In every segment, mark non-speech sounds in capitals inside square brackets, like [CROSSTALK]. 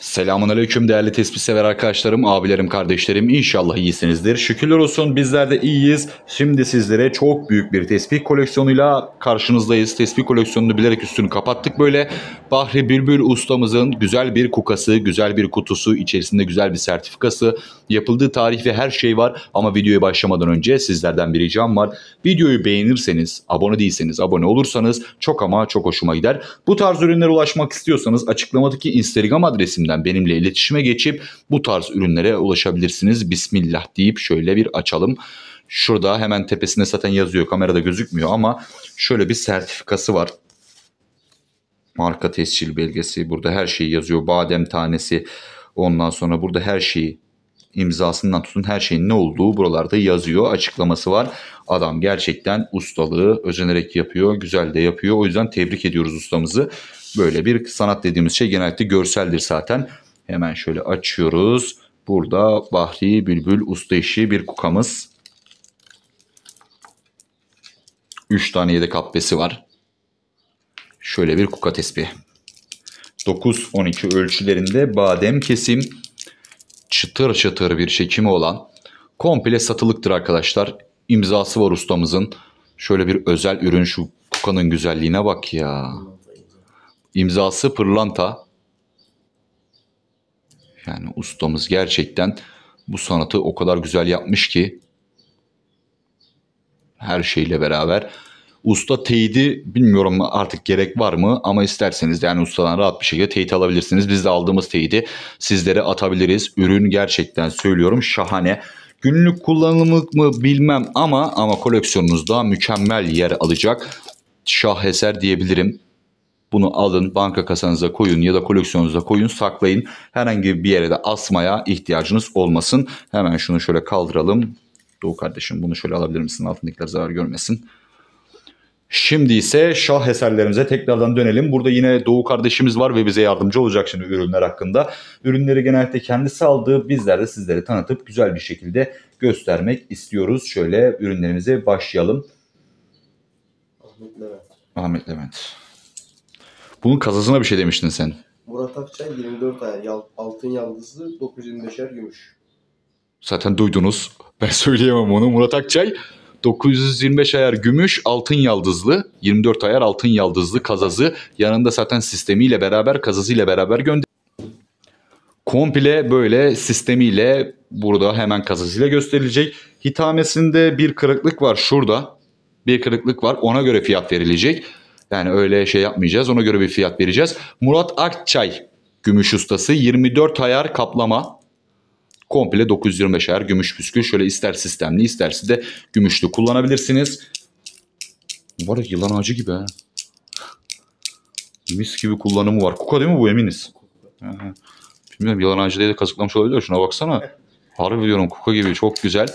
Selamun Aleyküm değerli tespit sever arkadaşlarım, abilerim, kardeşlerim. inşallah iyisinizdir. Şükürler olsun bizler de iyiyiz. Şimdi sizlere çok büyük bir tespih koleksiyonuyla karşınızdayız. Tespih koleksiyonunu bilerek üstünü kapattık böyle. Bahri Bülbül ustamızın güzel bir kukası, güzel bir kutusu, içerisinde güzel bir sertifikası, yapıldığı tarih ve her şey var. Ama videoya başlamadan önce sizlerden bir ricam var. Videoyu beğenirseniz, abone değilseniz, abone olursanız çok ama çok hoşuma gider. Bu tarz ürünlere ulaşmak istiyorsanız açıklamadaki Instagram adresimde iletişimden benimle iletişime geçip bu tarz ürünlere ulaşabilirsiniz. Bismillah deyip şöyle bir açalım. Şurada hemen tepesinde zaten yazıyor kamerada gözükmüyor ama şöyle bir sertifikası var. Marka tescil belgesi burada her şeyi yazıyor. Badem tanesi ondan sonra burada her şeyi imzasından tutun her şeyin ne olduğu buralarda yazıyor. Açıklaması var. Adam gerçekten ustalığı özenerek yapıyor. Güzel de yapıyor. O yüzden tebrik ediyoruz ustamızı. Böyle bir sanat dediğimiz şey genellikle görseldir zaten. Hemen şöyle açıyoruz. Burada Bahri Bülbül usta işi bir kukamız. 3 tane yedek habbesi var. Şöyle bir kuka tesbihi. 9-12 ölçülerinde badem kesim çıtır çıtır bir çekimi olan komple satılıktır arkadaşlar. İmzası var ustamızın. Şöyle bir özel ürün şu kukanın güzelliğine bak ya. İmzası pırlanta. Yani ustamız gerçekten bu sanatı o kadar güzel yapmış ki her şeyle beraber. Usta teyidi bilmiyorum artık gerek var mı ama isterseniz yani ustadan rahat bir şekilde teyit alabilirsiniz. Biz de aldığımız teyidi sizlere atabiliriz. Ürün gerçekten söylüyorum şahane. Günlük kullanımlık mı bilmem ama ama koleksiyonunuzda mükemmel yer alacak şaheser diyebilirim. Bunu alın banka kasanıza koyun ya da koleksiyonunuza koyun saklayın. Herhangi bir yere de asmaya ihtiyacınız olmasın. Hemen şunu şöyle kaldıralım. Doğu kardeşim bunu şöyle alabilir misin? Altındakiler zarar görmesin. Şimdi ise şah eserlerimize tekrardan dönelim. Burada yine Doğu kardeşimiz var ve bize yardımcı olacak şimdi ürünler hakkında. Ürünleri genellikle kendisi aldığı bizler de sizlere tanıtıp güzel bir şekilde göstermek istiyoruz. Şöyle ürünlerimize başlayalım. Ahmet Levent. Ahmet Levent. Bunun kazasına bir şey demiştin sen. Murat Akçay 24 ayar yal, altın yaldızlı 925'er gümüş. Zaten duydunuz. Ben [LAUGHS] söyleyemem onu. Murat Akçay 925 ayar gümüş, altın yaldızlı, 24 ayar altın yaldızlı kazası. Yanında zaten sistemiyle beraber, kazasıyla beraber gönder. Komple böyle sistemiyle burada hemen kazasıyla gösterilecek. Hitamesinde bir kırıklık var şurada. Bir kırıklık var ona göre fiyat verilecek. Yani öyle şey yapmayacağız. Ona göre bir fiyat vereceğiz. Murat Akçay gümüş ustası 24 ayar kaplama komple 925 ayar gümüş püskül. Şöyle ister sistemli isterse de gümüşlü kullanabilirsiniz. Var ya yılan ağacı gibi ha. Mis gibi kullanımı var. Kuka değil mi bu eminiz? Bilmiyorum yılan ağacı diye de kazıklamış olabilir. Şuna baksana. Harbi diyorum kuka gibi çok güzel.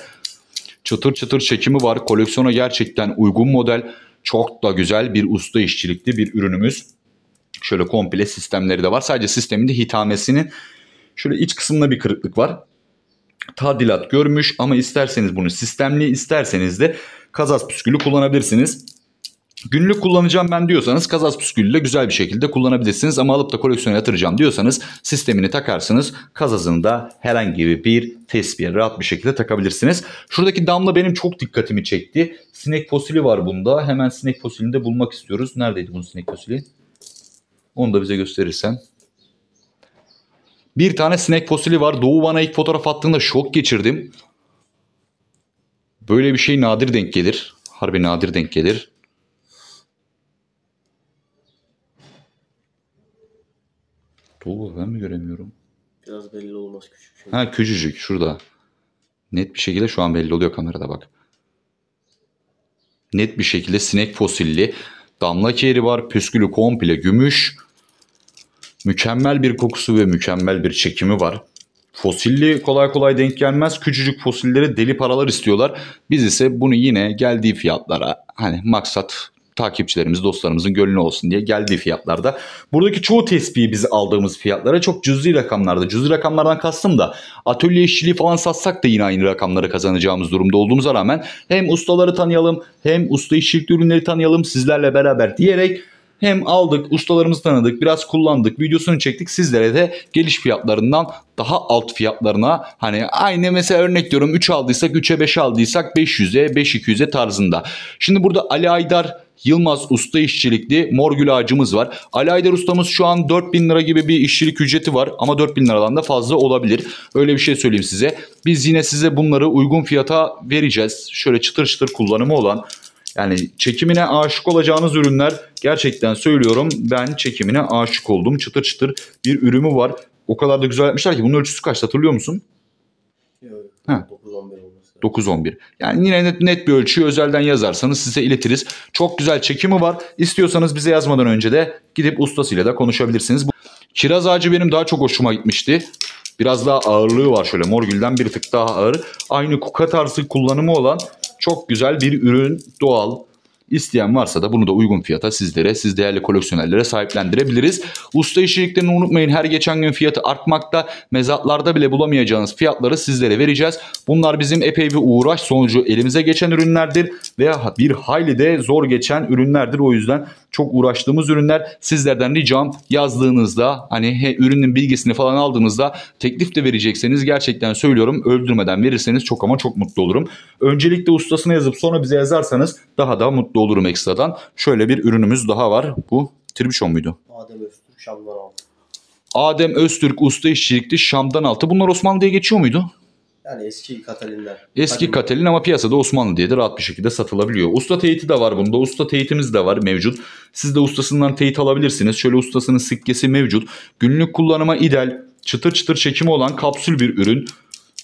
Çıtır çıtır çekimi var. Koleksiyona gerçekten uygun model. Çok da güzel bir usta işçilikli bir ürünümüz. Şöyle komple sistemleri de var. Sadece sisteminde hitamesinin şöyle iç kısmında bir kırıklık var. Tadilat görmüş ama isterseniz bunu sistemli isterseniz de kazas püskülü kullanabilirsiniz. Günlük kullanacağım ben diyorsanız Kazas püskülüyle güzel bir şekilde kullanabilirsiniz. Ama alıp da koleksiyona yatıracağım diyorsanız sistemini takarsınız. Kazas'ın herhangi bir tespihe rahat bir şekilde takabilirsiniz. Şuradaki damla benim çok dikkatimi çekti. Sinek fosili var bunda. Hemen sinek fosilini de bulmak istiyoruz. Neredeydi bu sinek fosili? Onu da bize gösterirsen. Bir tane sinek fosili var. Doğu bana ilk fotoğraf attığında şok geçirdim. Böyle bir şey nadir denk gelir. Harbi nadir denk gelir. Tuğba ben mi göremiyorum? Biraz belli olmaz küçük şey. Ha küçücük şurada. Net bir şekilde şu an belli oluyor kamerada bak. Net bir şekilde sinek fosilli. Damla keri var. Püskülü komple gümüş. Mükemmel bir kokusu ve mükemmel bir çekimi var. Fosilli kolay kolay denk gelmez. Küçücük fosillere deli paralar istiyorlar. Biz ise bunu yine geldiği fiyatlara hani maksat takipçilerimiz, dostlarımızın gönlü olsun diye geldiği fiyatlarda. Buradaki çoğu tespihi biz aldığımız fiyatlara çok cüzi rakamlarda. Cüzi rakamlardan kastım da atölye işçiliği falan satsak da yine aynı rakamları kazanacağımız durumda olduğumuza rağmen hem ustaları tanıyalım hem usta işçilik ürünleri tanıyalım sizlerle beraber diyerek hem aldık, ustalarımızı tanıdık, biraz kullandık, videosunu çektik. Sizlere de geliş fiyatlarından daha alt fiyatlarına hani aynı mesela örnek diyorum 3 aldıysak 3'e 5 aldıysak 500'e 5200'e tarzında. Şimdi burada Ali Aydar Yılmaz Usta işçilikli mor gül ağacımız var. Ali Aydar ustamız şu an 4000 lira gibi bir işçilik ücreti var ama 4000 liradan da fazla olabilir. Öyle bir şey söyleyeyim size. Biz yine size bunları uygun fiyata vereceğiz. Şöyle çıtır çıtır kullanımı olan yani çekimine aşık olacağınız ürünler gerçekten söylüyorum ben çekimine aşık oldum. Çıtır çıtır bir ürümü var. O kadar da güzel yapmışlar ki bunun ölçüsü kaçtı hatırlıyor musun? Evet. 9-11. Yani yine net, net bir ölçüyü özelden yazarsanız size iletiriz. Çok güzel çekimi var. İstiyorsanız bize yazmadan önce de gidip ustasıyla da konuşabilirsiniz. Kiraz ağacı benim daha çok hoşuma gitmişti. Biraz daha ağırlığı var şöyle morgülden bir tık daha ağır. Aynı kuka tarzı kullanımı olan çok güzel bir ürün. Doğal, İsteyen varsa da bunu da uygun fiyata sizlere, siz değerli koleksiyonerlere sahiplendirebiliriz. Usta işçiliklerini unutmayın. Her geçen gün fiyatı artmakta. Mezatlarda bile bulamayacağınız fiyatları sizlere vereceğiz. Bunlar bizim epey bir uğraş sonucu elimize geçen ürünlerdir veya bir hayli de zor geçen ürünlerdir. O yüzden çok uğraştığımız ürünler sizlerden ricam yazdığınızda hani he, ürünün bilgisini falan aldığınızda teklif de verecekseniz gerçekten söylüyorum öldürmeden verirseniz çok ama çok mutlu olurum. Öncelikle ustasına yazıp sonra bize yazarsanız daha da mutlu olurum ekstradan. Şöyle bir ürünümüz daha var. Bu tribüşon muydu? Adem Öztürk Şam'dan altı. Adem Öztürk usta işçilikli Şam'dan altı. Bunlar Osmanlı diye geçiyor muydu? Yani eski Katalinler. Eski Katalin ama piyasada Osmanlı diye de rahat bir şekilde satılabiliyor. Usta teyiti de var bunda. Usta teyitimiz de var mevcut. Siz de ustasından teyit alabilirsiniz. Şöyle ustasının sikkesi mevcut. Günlük kullanıma ideal, çıtır çıtır çekimi olan kapsül bir ürün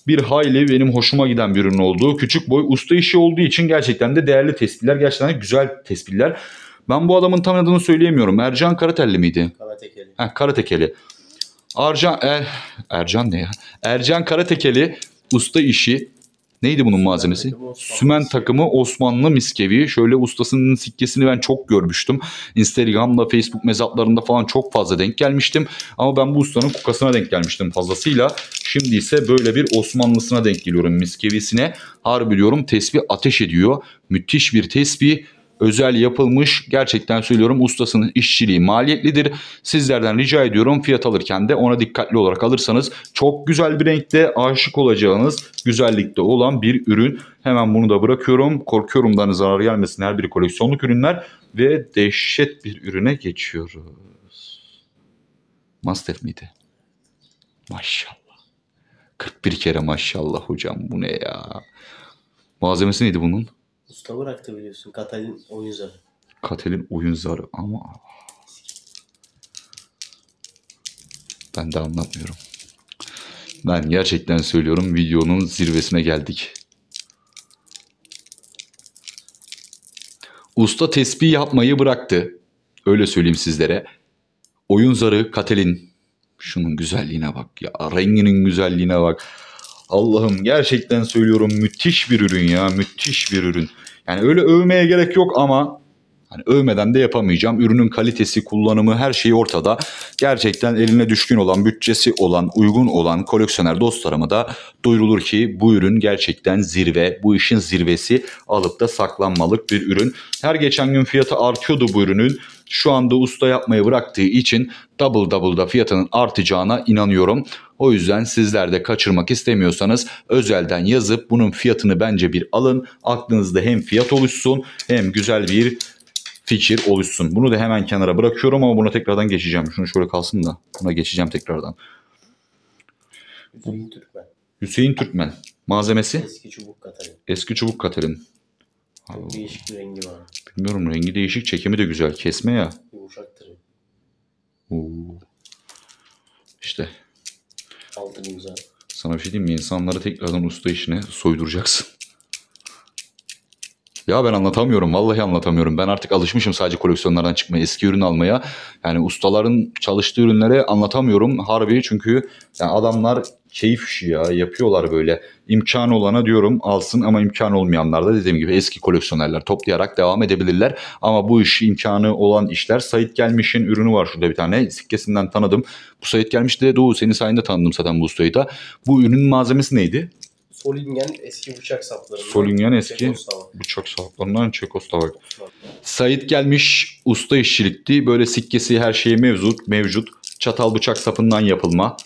bir hayli benim hoşuma giden bir ürün olduğu Küçük boy usta işi olduğu için gerçekten de değerli tespitler. Gerçekten de güzel tespitler. Ben bu adamın tam adını söyleyemiyorum. Ercan Karatelli miydi? Karatekeli. Heh, Karatekeli. Arcan, er, Ercan ne ya? Ercan Karatekeli usta işi Neydi bunun malzemesi? Sümen takımı Osmanlı miskevi. Şöyle ustasının sikkesini ben çok görmüştüm. Instagram'da, Facebook mezatlarında falan çok fazla denk gelmiştim. Ama ben bu ustanın kukasına denk gelmiştim fazlasıyla. Şimdi ise böyle bir Osmanlısına denk geliyorum miskevisine. Harbi diyorum tesbih ateş ediyor. Müthiş bir tesbih özel yapılmış. Gerçekten söylüyorum ustasının işçiliği maliyetlidir. Sizlerden rica ediyorum fiyat alırken de ona dikkatli olarak alırsanız çok güzel bir renkte aşık olacağınız güzellikte olan bir ürün. Hemen bunu da bırakıyorum. Korkuyorum da zarar gelmesin her biri koleksiyonluk ürünler ve dehşet bir ürüne geçiyoruz. Mastef miydi? Maşallah. 41 kere maşallah hocam bu ne ya? Malzemesi neydi bunun? Usta bıraktı biliyorsun. Katalin oyun zarı. Katalin oyun zarı ama... Ben de anlatmıyorum. Ben gerçekten söylüyorum videonun zirvesine geldik. Usta tespih yapmayı bıraktı. Öyle söyleyeyim sizlere. Oyun zarı Katelin. Şunun güzelliğine bak ya. Renginin güzelliğine bak. Allah'ım gerçekten söylüyorum müthiş bir ürün ya müthiş bir ürün. Yani öyle övmeye gerek yok ama hani övmeden de yapamayacağım. Ürünün kalitesi, kullanımı her şeyi ortada. Gerçekten eline düşkün olan, bütçesi olan, uygun olan koleksiyoner dostlarıma da duyurulur ki bu ürün gerçekten zirve, bu işin zirvesi alıp da saklanmalık bir ürün. Her geçen gün fiyatı artıyordu bu ürünün şu anda usta yapmaya bıraktığı için double double'da fiyatının artacağına inanıyorum. O yüzden sizler de kaçırmak istemiyorsanız özelden yazıp bunun fiyatını bence bir alın. Aklınızda hem fiyat oluşsun hem güzel bir fikir oluşsun. Bunu da hemen kenara bırakıyorum ama buna tekrardan geçeceğim. Şunu şöyle kalsın da buna geçeceğim tekrardan. Hüseyin Türkmen. Hüseyin Türkmen. Malzemesi? Eski çubuk katerin. Eski çubuk katerin. Çok değişik bir rengi var. Bilmiyorum rengi değişik. Çekimi de güzel. Kesme ya. Yumuşaktır. Oo. İşte. Altın güzel. Sana bir şey diyeyim mi? İnsanları tekrardan usta işine soyduracaksın. Ya ben anlatamıyorum vallahi anlatamıyorum. Ben artık alışmışım sadece koleksiyonlardan çıkmaya, eski ürün almaya. Yani ustaların çalıştığı ürünlere anlatamıyorum harbi çünkü yani adamlar keyif işi ya yapıyorlar böyle. İmkanı olana diyorum alsın ama imkanı olmayanlar da dediğim gibi eski koleksiyonerler toplayarak devam edebilirler. Ama bu iş imkanı olan işler Sait Gelmiş'in ürünü var şurada bir tane sikkesinden tanıdım. Bu Sait Gelmiş de Doğu senin sayende tanıdım zaten bu ustayı da. Bu ürünün malzemesi neydi? Solingen eski bıçak sapları. Solingen eski bıçak saplarından Çekoslovak. Sait gelmiş usta işçilikti. Böyle sikkesi her şeyi mevcut. Mevcut. Çatal bıçak sapından yapılma.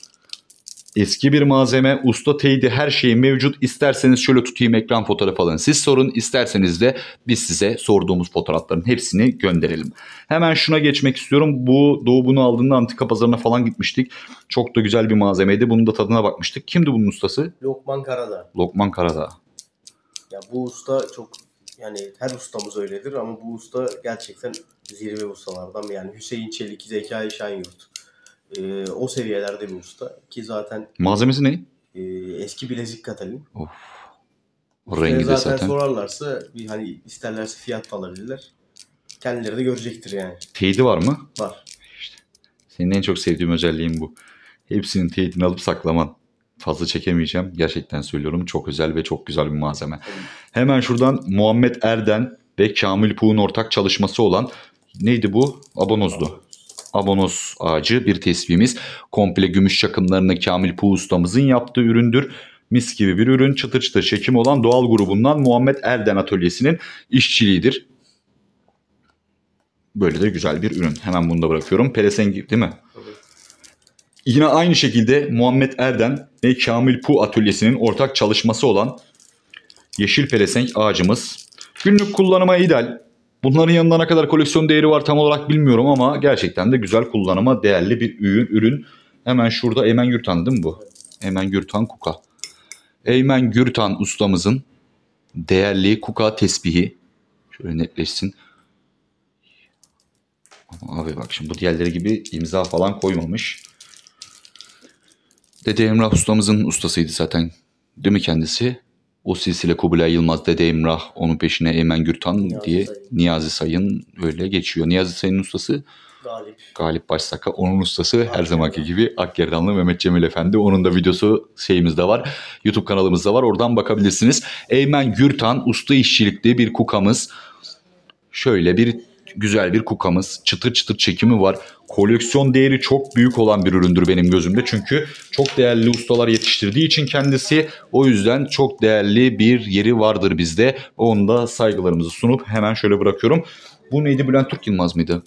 Eski bir malzeme, usta teyidi her şeyi mevcut. İsterseniz şöyle tutayım ekran fotoğrafı alın. Siz sorun, isterseniz de biz size sorduğumuz fotoğrafların hepsini gönderelim. Hemen şuna geçmek istiyorum. Bu Doğu bunu aldığında antika pazarına falan gitmiştik. Çok da güzel bir malzemeydi. Bunun da tadına bakmıştık. Kimdi bunun ustası? Lokman Karadağ. Lokman Karadağ. Ya bu usta çok yani her ustamız öyledir ama bu usta gerçekten zirve ustalardan yani Hüseyin Çelik, Zekai Şenyurt. E, o seviyelerde bir usta ki zaten... Malzemesi ne? E, eski bilezik katalin. Of. O rengi de zaten. Zaten sorarlarsa bir hani isterlerse fiyat da alabilirler. Kendileri de görecektir yani. Teyidi var mı? Var. İşte. Senin en çok sevdiğim özelliğin bu. Hepsinin teyidini alıp saklaman fazla çekemeyeceğim. Gerçekten söylüyorum. Çok özel ve çok güzel bir malzeme. Hemen şuradan Muhammed Erden ve Kamil Puğ'un ortak çalışması olan neydi bu? Abanozdu abonos ağacı bir tespihimiz. Komple gümüş çakımlarını Kamil Puğ ustamızın yaptığı üründür. Mis gibi bir ürün çıtır çıtır çekim olan doğal grubundan Muhammed Erden Atölyesi'nin işçiliğidir. Böyle de güzel bir ürün. Hemen bunu da bırakıyorum. Pelesengi değil mi? Yine aynı şekilde Muhammed Erden ve Kamil Pu Atölyesi'nin ortak çalışması olan yeşil pelesenk ağacımız. Günlük kullanıma ideal. Bunların yanında ne kadar koleksiyon değeri var tam olarak bilmiyorum ama gerçekten de güzel kullanıma değerli bir ürün. ürün. Hemen şurada Eymen Gürtan değil mi bu? Eymen Gürtan Kuka. Eymen Gürtan ustamızın değerli Kuka tesbihi. Şöyle netleşsin. Ama abi bak şimdi bu diğerleri gibi imza falan koymamış. Dede Emrah ustamızın ustasıydı zaten. Değil mi kendisi? O silsile Kubilay Yılmaz, Dede Emrah, onun peşine Eymen Gürtan Niyazi diye Sayın. Niyazi Sayın öyle geçiyor. Niyazi Sayın ustası Galip. Galip Başsaka. Onun ustası Galip her zamanki gibi Akgerdanlı Mehmet Cemil Efendi. Onun da videosu şeyimizde var. YouTube kanalımızda var. Oradan bakabilirsiniz. Eymen Gürtan usta işçilikli bir kukamız. Şöyle bir güzel bir kukamız. Çıtır çıtır çekimi var. Koleksiyon değeri çok büyük olan bir üründür benim gözümde. Çünkü çok değerli ustalar yetiştirdiği için kendisi o yüzden çok değerli bir yeri vardır bizde. da saygılarımızı sunup hemen şöyle bırakıyorum. Bu neydi Bülent Türk Yılmaz mıydı?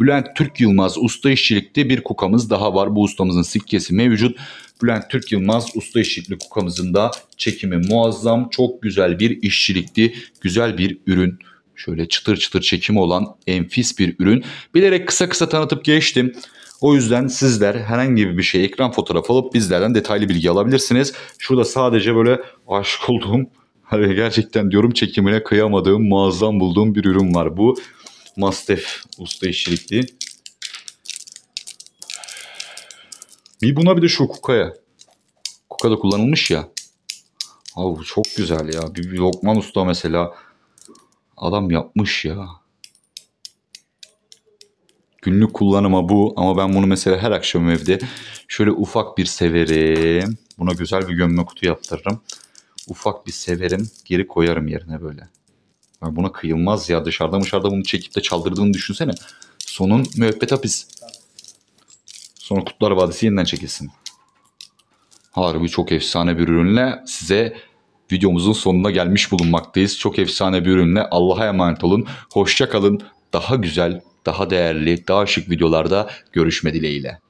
Bülent Türk Yılmaz usta işçilikte bir kukamız daha var. Bu ustamızın sikkesi mevcut. Bülent Türk Yılmaz usta işçilikli kukamızın da çekimi muazzam. Çok güzel bir işçilikti, güzel bir ürün. Şöyle çıtır çıtır çekimi olan enfis bir ürün. Bilerek kısa kısa tanıtıp geçtim. O yüzden sizler herhangi bir şey ekran fotoğrafı alıp bizlerden detaylı bilgi alabilirsiniz. Şurada sadece böyle aşık olduğum [LAUGHS] gerçekten diyorum çekimine kıyamadığım muazzam bulduğum bir ürün var. Bu Mastef usta işçilikli. Bir buna bir de şu kukaya. Kuka da kullanılmış ya. Abi çok güzel ya. bir Lokman Usta mesela Adam yapmış ya. Günlük kullanıma bu ama ben bunu mesela her akşam evde şöyle ufak bir severim. Buna güzel bir gömme kutu yaptırırım. Ufak bir severim geri koyarım yerine böyle. Yani buna kıyılmaz ya dışarıda dışarıda bunu çekip de çaldırdığını düşünsene. Sonun müebbet hapis. Sonra Kutlar Vadisi yeniden çekilsin. Harbi çok efsane bir ürünle size videomuzun sonuna gelmiş bulunmaktayız. Çok efsane bir ürünle Allah'a emanet olun. Hoşça kalın. Daha güzel, daha değerli, daha şık videolarda görüşme dileğiyle.